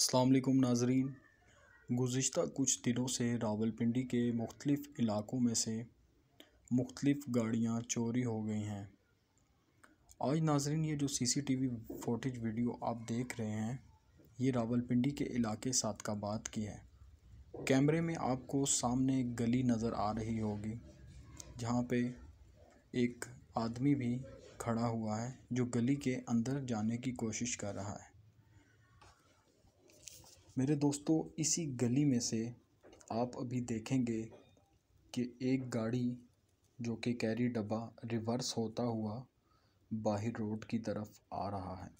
असलकुम नाजरीन गुज्त कुछ दिनों से रावलपिंडी के मुख्तलिफ़ इलाक़ों में से मुख्तलिफ़ गाड़ियाँ चोरी हो गई हैं आज नाजरीन ये जो C C T V footage video आप देख रहे हैं ये रावलपिंडी के इलाके सादकाबाद की है कैमरे में आपको सामने एक गली नज़र आ रही होगी जहाँ पे एक आदमी भी खड़ा हुआ है जो गली के अंदर जाने की कोशिश कर रहा है मेरे दोस्तों इसी गली में से आप अभी देखेंगे कि एक गाड़ी जो कि कैरी डब्बा रिवर्स होता हुआ बाहिर रोड की तरफ आ रहा है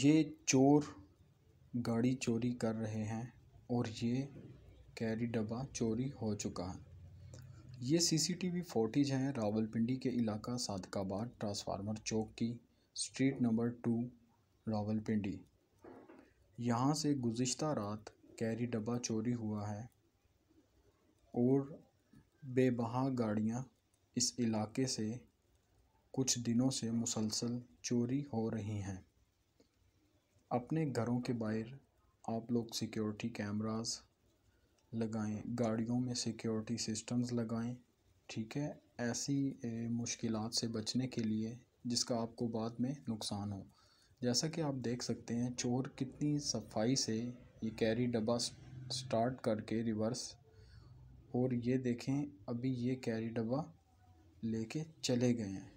ये चोर गाड़ी चोरी कर रहे हैं और ये कैरी डब्बा चोरी हो चुका है ये सीसीटीवी फोटेज हैं रावलपिंडी के इलाका सादकाबाद ट्रांसफार्मर चौक की स्ट्रीट नंबर टू रावलपिंडी यहाँ से गुज्त रात कैरी डब्बा चोरी हुआ है और बेबहा गाड़ियाँ इस इलाके से कुछ दिनों से मुसलसल चोरी हो रही हैं अपने घरों के बाहर आप लोग सिक्योरिटी कैमरास लगाएं गाड़ियों में सिक्योरिटी सिस्टम्स लगाएं ठीक है ऐसी मुश्किलात से बचने के लिए जिसका आपको बाद में नुकसान हो जैसा कि आप देख सकते हैं चोर कितनी सफाई से ये कैरी डब्बा स्टार्ट करके रिवर्स और ये देखें अभी ये कैरी डब्बा लेके चले गए हैं